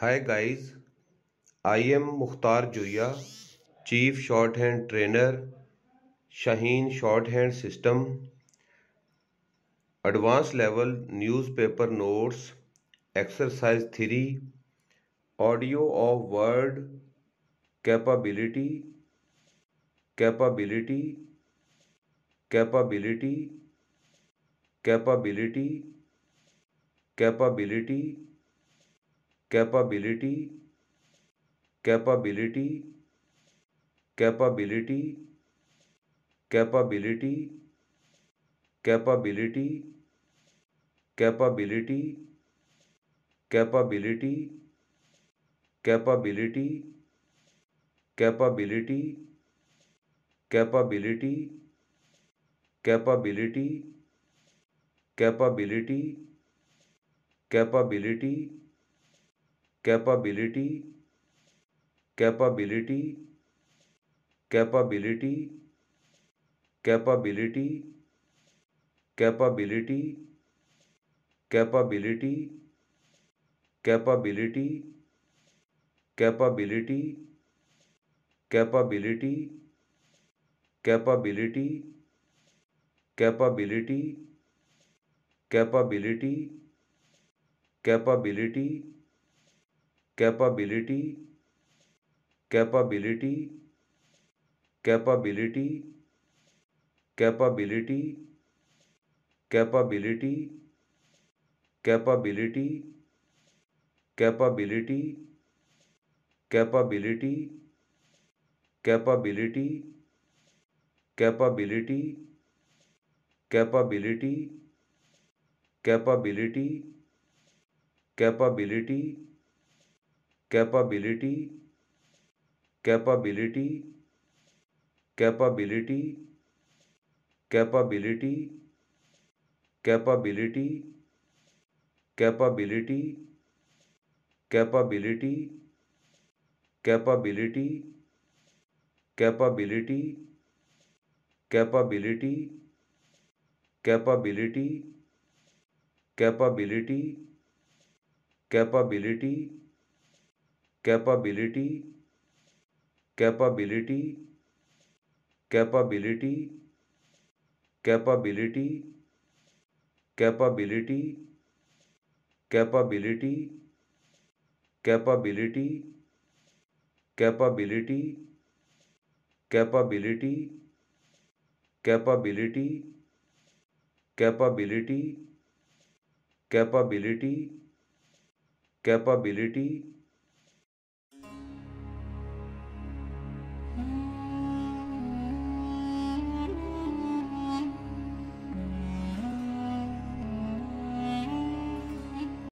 hi guys I am Mukhtar जुया chief shorthand trainer Shaheen shorthand system advance level newspaper notes exercise three audio of word capability capability capability capability capability capability capability capability capability capability capability capability capability capability capability capability capability capability capability capability capability capability capability capability capability capability capability capability capability capability capability capability capability capability capability capability capability capability capability capability capability capability capability capability capability capability capability capability capability capability capability capability capability capability capability capability capability capability capability capability capability capability capability capability capability capability capability capability capability कैपाबिलिटी